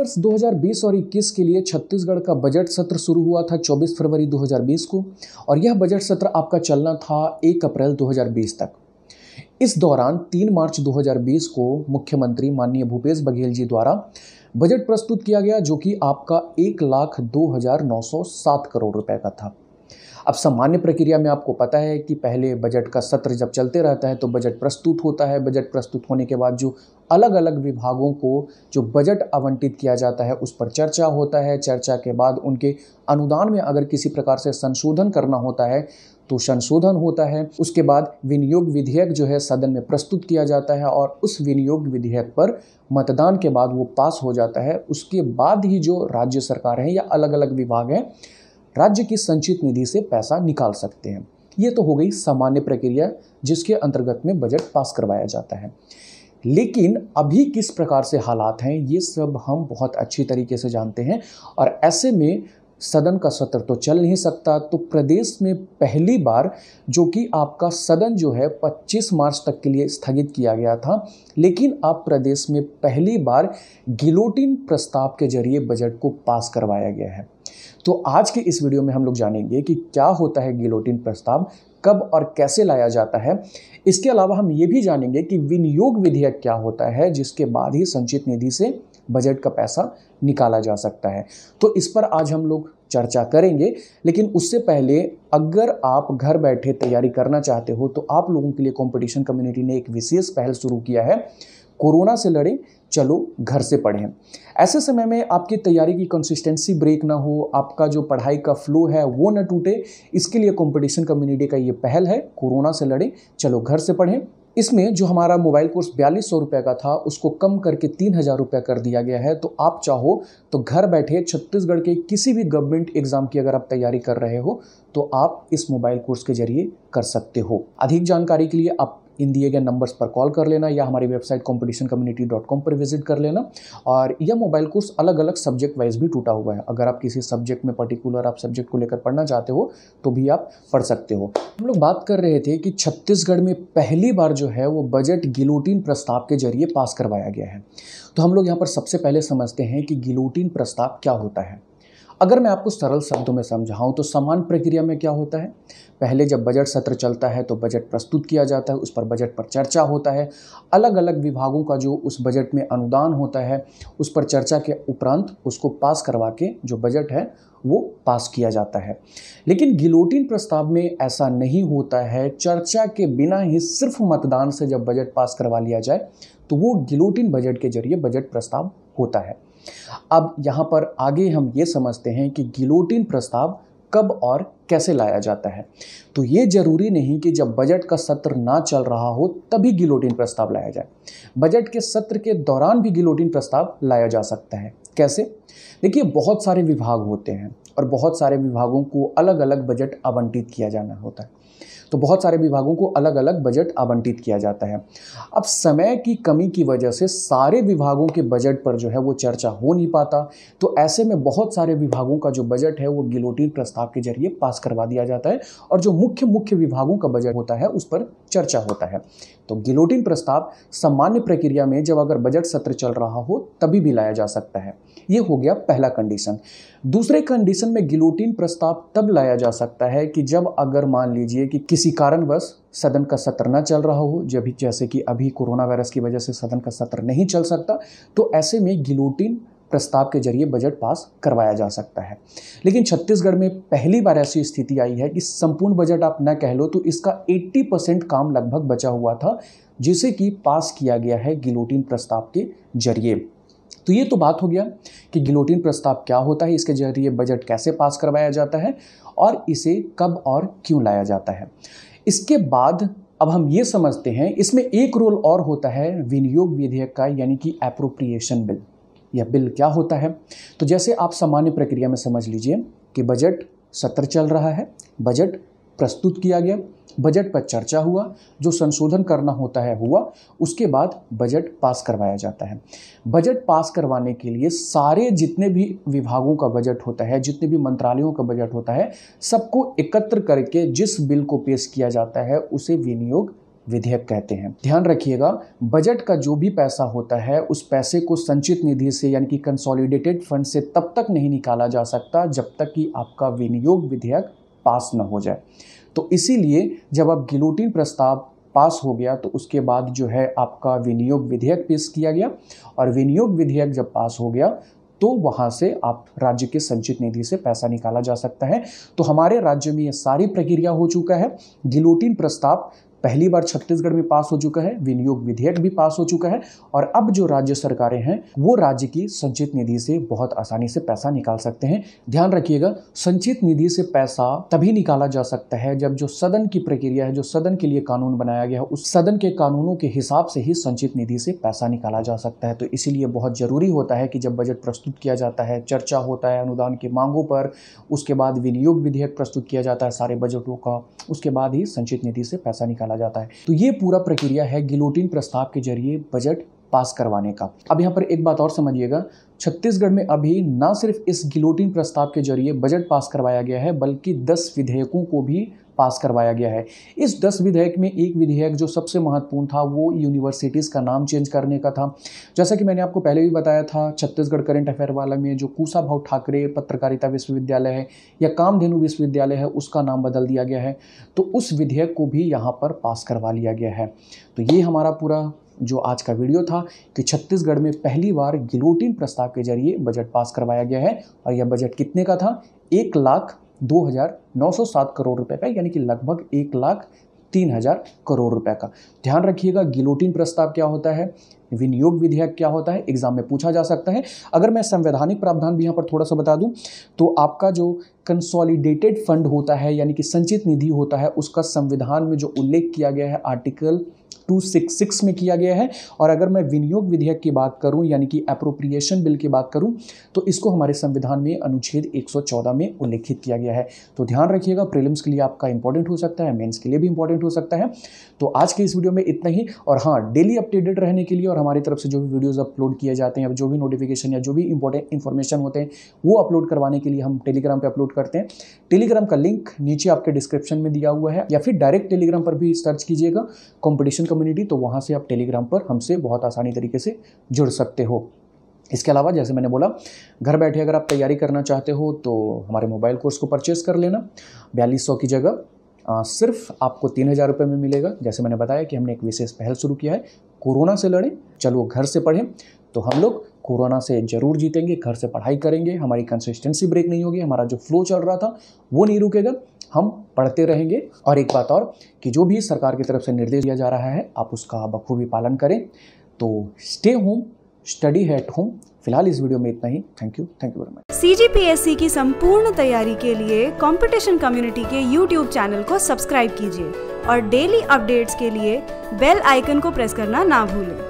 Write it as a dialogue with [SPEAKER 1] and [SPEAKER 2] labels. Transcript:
[SPEAKER 1] वर्ष 2020 और 21 के लिए छत्तीसगढ़ का बजट सत्र शुरू हुआ था 24 फरवरी 2020 को और यह बजट सत्र आपका चलना था 1 अप्रैल 2020 तक इस दौरान 3 मार्च 2020 को मुख्यमंत्री माननीय भूपेश बघेल जी द्वारा बजट प्रस्तुत किया गया जो कि आपका एक लाख दो हज़ार नौ सौ सात करोड़ रुपए का था अब सामान्य प्रक्रिया में आपको पता है कि पहले बजट का सत्र जब चलते रहता है तो बजट प्रस्तुत होता है बजट प्रस्तुत होने के बाद जो अलग अलग विभागों को जो बजट आवंटित किया जाता है उस पर चर्चा होता है चर्चा के बाद उनके अनुदान में अगर किसी प्रकार से संशोधन करना होता है तो संशोधन होता है उसके बाद विनियोग विधेयक जो है सदन में प्रस्तुत किया जाता है और उस विनियोग विधेयक पर मतदान के बाद वो पास हो जाता है उसके बाद ही जो राज्य सरकार है या अलग अलग विभाग हैं राज्य की संचित निधि से पैसा निकाल सकते हैं ये तो हो गई सामान्य प्रक्रिया जिसके अंतर्गत में बजट पास करवाया जाता है लेकिन अभी किस प्रकार से हालात हैं ये सब हम बहुत अच्छी तरीके से जानते हैं और ऐसे में सदन का सत्र तो चल नहीं सकता तो प्रदेश में पहली बार जो कि आपका सदन जो है 25 मार्च तक के लिए स्थगित किया गया था लेकिन अब प्रदेश में पहली बार गिलोटिन प्रस्ताव के जरिए बजट को पास करवाया गया है तो आज के इस वीडियो में हम लोग जानेंगे कि क्या होता है गिलोटिन प्रस्ताव कब और कैसे लाया जाता है इसके अलावा हम ये भी जानेंगे कि विनियोग विधेयक क्या होता है जिसके बाद ही संचित निधि से बजट का पैसा निकाला जा सकता है तो इस पर आज हम लोग चर्चा करेंगे लेकिन उससे पहले अगर आप घर बैठे तैयारी करना चाहते हो तो आप लोगों के लिए कंपटीशन कम्युनिटी ने एक विशेष पहल शुरू किया है कोरोना से लड़े चलो घर से पढ़ें ऐसे समय में आपकी तैयारी की कंसिस्टेंसी ब्रेक ना हो आपका जो पढ़ाई का फ्लो है वो ना टूटे इसके लिए कंपटीशन कम्युनिटी का ये पहल है कोरोना से लड़ें चलो घर से पढ़ें इसमें जो हमारा मोबाइल कोर्स बयालीस सौ रुपये का था उसको कम करके तीन हज़ार रुपये कर दिया गया है तो आप चाहो तो घर बैठे छत्तीसगढ़ के किसी भी गवर्नमेंट एग्ज़ाम की अगर आप तैयारी कर रहे हो तो आप इस मोबाइल कोर्स के जरिए कर सकते हो अधिक जानकारी के लिए आप इन दिए गए नंबर्स पर कॉल कर लेना या हमारी website competition community dot com पर विजिट कर लेना और यह मोबाइल कोर्स अलग अलग सब्जेक्ट वाइज भी टूटा हुआ है अगर आप किसी सब्जेक्ट में पर्टिकुलर आप सब्जेक्ट को लेकर पढ़ना चाहते हो तो भी आप पढ़ सकते हो हम लोग बात कर रहे थे कि छत्तीसगढ़ में पहली बार जो है वो बजट गिलोटीन प्रस्ताव के जरिए पास करवाया गया है तो हम लोग यहाँ पर सबसे पहले समझते हैं कि गिलोटीन प्रस्ताव क्या होता है अगर मैं आपको सरल शब्दों में समझाऊं तो समान प्रक्रिया में क्या होता है पहले जब बजट सत्र चलता है तो बजट प्रस्तुत किया जाता है उस पर बजट पर चर्चा होता है अलग अलग विभागों का जो उस बजट में अनुदान होता है उस पर चर्चा के उपरांत उसको पास करवा के जो बजट है वो पास किया जाता है लेकिन गिलोटिन प्रस्ताव में ऐसा नहीं होता है चर्चा के बिना ही सिर्फ मतदान से जब बजट पास करवा लिया जाए तो वो गिलोटिन बजट के जरिए बजट प्रस्ताव होता है अब यहाँ पर आगे हम ये समझते हैं कि गिलोटिन प्रस्ताव कब और कैसे लाया जाता है तो ये जरूरी नहीं कि जब बजट का सत्र ना चल रहा हो तभी गिलोटिन प्रस्ताव लाया जाए बजट के सत्र के दौरान भी गिलोटिन प्रस्ताव लाया जा सकता है कैसे देखिए बहुत सारे विभाग होते हैं और बहुत सारे विभागों को अलग अलग बजट आवंटित किया जाना होता है तो बहुत सारे विभागों को अलग अलग बजट आवंटित किया जाता है अब समय की कमी की वजह से सारे विभागों के बजट पर जो है वो चर्चा हो नहीं पाता तो ऐसे में बहुत सारे विभागों का जो बजट है वो गिलोटीन प्रस्ताव के जरिए पास करवा दिया जाता है और जो मुख्य मुख्य विभागों का बजट होता है उस पर चर्चा होता है तो गिलोटिन प्रस्ताव सामान्य प्रक्रिया में जब अगर बजट सत्र चल रहा हो तभी भी लाया जा सकता है ये हो गया पहला कंडीशन दूसरे कंडीशन में गिलोटिन प्रस्ताव तब लाया जा सकता है कि जब अगर मान लीजिए कि किसी कारणवश सदन का सत्र न चल रहा हो जब जैसे कि अभी कोरोना वायरस की वजह से सदन का सत्र नहीं चल सकता तो ऐसे में गिलोटिन प्रस्ताव के जरिए बजट पास करवाया जा सकता है लेकिन छत्तीसगढ़ में पहली बार ऐसी स्थिति आई है कि संपूर्ण बजट आप न कह लो तो इसका 80 परसेंट काम लगभग बचा हुआ था जिसे कि पास किया गया है गिलोटिन प्रस्ताव के जरिए तो ये तो बात हो गया कि गिलोटिन प्रस्ताव क्या होता है इसके जरिए बजट कैसे पास करवाया जाता है और इसे कब और क्यों लाया जाता है इसके बाद अब हम ये समझते हैं इसमें एक रोल और होता है विनियोग विधेयक का यानी कि अप्रोप्रिएशन बिल यह बिल क्या होता है तो जैसे आप सामान्य प्रक्रिया में समझ लीजिए कि बजट सत्र चल रहा है बजट प्रस्तुत किया गया बजट पर चर्चा हुआ जो संशोधन करना होता है हुआ उसके बाद बजट पास करवाया जाता है बजट पास करवाने के लिए सारे जितने भी विभागों का बजट होता है जितने भी मंत्रालयों का बजट होता है सबको एकत्र करके जिस बिल को पेश किया जाता है उसे विनियोग विधेयक कहते हैं ध्यान रखिएगा बजट का जो भी पैसा होता है उस पैसे को संचित निधि से यानी कि कंसोलिडेटेड फंड से तब तक नहीं निकाला जा सकता जब तक कि आपका विनियोग विधेयक पास न हो जाए तो इसीलिए जब आप गिलोटिन प्रस्ताव पास हो गया तो उसके बाद जो है आपका विनियोग विधेयक पेश किया गया और विनियोग विधेयक जब पास हो गया तो वहाँ से आप राज्य के संचित निधि से पैसा निकाला जा सकता है तो हमारे राज्य में ये सारी प्रक्रिया हो चुका है गिलोटिन प्रस्ताव पहली बार छत्तीसगढ़ में पास हो चुका है विनियोग विधेयक भी पास हो चुका है और अब जो राज्य सरकारें हैं वो राज्य की संचित निधि से बहुत आसानी से पैसा निकाल सकते हैं ध्यान रखिएगा संचित निधि से पैसा तभी निकाला जा सकता है जब जो सदन की प्रक्रिया है जो सदन के लिए कानून बनाया गया है उस सदन के कानूनों के हिसाब से ही संचित निधि से पैसा निकाला जा सकता है तो इसीलिए बहुत जरूरी होता है कि जब बजट प्रस्तुत किया जाता है चर्चा होता है अनुदान की मांगों पर उसके बाद विनियोग विधेयक प्रस्तुत किया जाता है सारे बजटों का उसके बाद ही संचित निधि से पैसा निकाला डाला जाता है तो ये पूरा प्रक्रिया है गिलोटिन प्रस्ताव के जरिए बजट पास करवाने का अब यहाँ पर एक बात और समझिएगा छत्तीसगढ़ में अभी न सिर्फ इस गिलोटिन प्रस्ताव के जरिए बजट पास करवाया गया है बल्कि दस विधेयकों को भी पास करवाया गया है इस दस विधेयक में एक विधेयक जो सबसे महत्वपूर्ण था वो यूनिवर्सिटीज़ का नाम चेंज करने का था जैसा कि मैंने आपको पहले भी बताया था छत्तीसगढ़ करेंट अफेयर वाला में जो कूसा भाव ठाकरे पत्रकारिता विश्वविद्यालय है या कामधेनु विश्वविद्यालय है उसका नाम बदल दिया गया है तो उस विधेयक को भी यहाँ पर पास करवा लिया गया है तो ये हमारा पूरा जो आज का वीडियो था कि छत्तीसगढ़ में पहली बार गिलोटिन प्रस्ताव के जरिए बजट पास करवाया गया है और यह बजट कितने का था एक लाख 2,907 करोड़ रुपए का यानी कि लगभग एक लाख तीन हजार करोड़ रुपए का ध्यान रखिएगा गिलोटिन प्रस्ताव क्या होता है विनियोग विधेयक क्या होता है एग्जाम में पूछा जा सकता है अगर मैं संवैधानिक प्रावधान भी यहाँ पर थोड़ा सा बता दूं तो आपका जो कंसोलिडेटेड फंड होता है यानी कि संचित निधि होता है उसका संविधान में जो उल्लेख किया गया है आर्टिकल 266 में किया गया है और अगर मैं विनियोग विधेयक की बात करूं यानी कि अप्रोप्रिएशन बिल की बात करूं तो इसको हमारे संविधान में अनुच्छेद 114 में उल्लेखित किया गया है तो ध्यान रखिएगा प्रीलिम्स के लिए आपका इंपॉर्टेंट हो सकता है मेन्स के लिए भी इंपॉर्टेंट हो सकता है तो आज के इस वीडियो में इतना ही और हाँ डेली अपडेटेड रहने के लिए और हमारी तरफ से जो भी वीडियोज़ अपलोड किए जाते हैं जो भी नोटिफिकेशन या जो भी इंपॉर्टेंट इन्फॉर्मेशन होते हैं वो अपलोड करवाने के लिए हम टेलीग्राम पर अपलोड करते हैं टेलीग्राम का लिंक नीचे आपके डिस्क्रिप्शन में दिया हुआ है या फिर डायरेक्ट टेलीग्राम पर भी सर्च कीजिएगा कॉम्पिटिशन का कम्युनिटी तो वहाँ से आप टेलीग्राम पर हमसे बहुत आसानी तरीके से जुड़ सकते हो इसके अलावा जैसे मैंने बोला घर बैठे अगर आप तैयारी करना चाहते हो तो हमारे मोबाइल कोर्स को परचेज़ कर लेना बयालीस सौ की जगह सिर्फ आपको तीन हज़ार रुपये में मिलेगा जैसे मैंने बताया कि हमने एक विशेष पहल शुरू किया है कोरोना से लड़ें चलो घर से पढ़ें तो हम लोग कोरोना से जरूर जीतेंगे घर से पढ़ाई करेंगे हमारी कंसिस्टेंसी ब्रेक नहीं होगी हमारा जो फ्लो चल रहा था वो नहीं रुकेगा हम पढ़ते रहेंगे और एक बात और कि जो भी सरकार की तरफ से निर्देश दिया जा रहा है आप उसका बखूबी पालन करें तो stay home study at home फिलहाल इस वीडियो में इतना ही thank you thank you very much सी की संपूर्ण तैयारी के लिए कॉम्पिटिशन कम्युनिटी के यूट्यूब चैनल को सब्सक्राइब कीजिए और डेली अपडेट्स के लिए बेल आइकन को प्रेस करना ना भूलें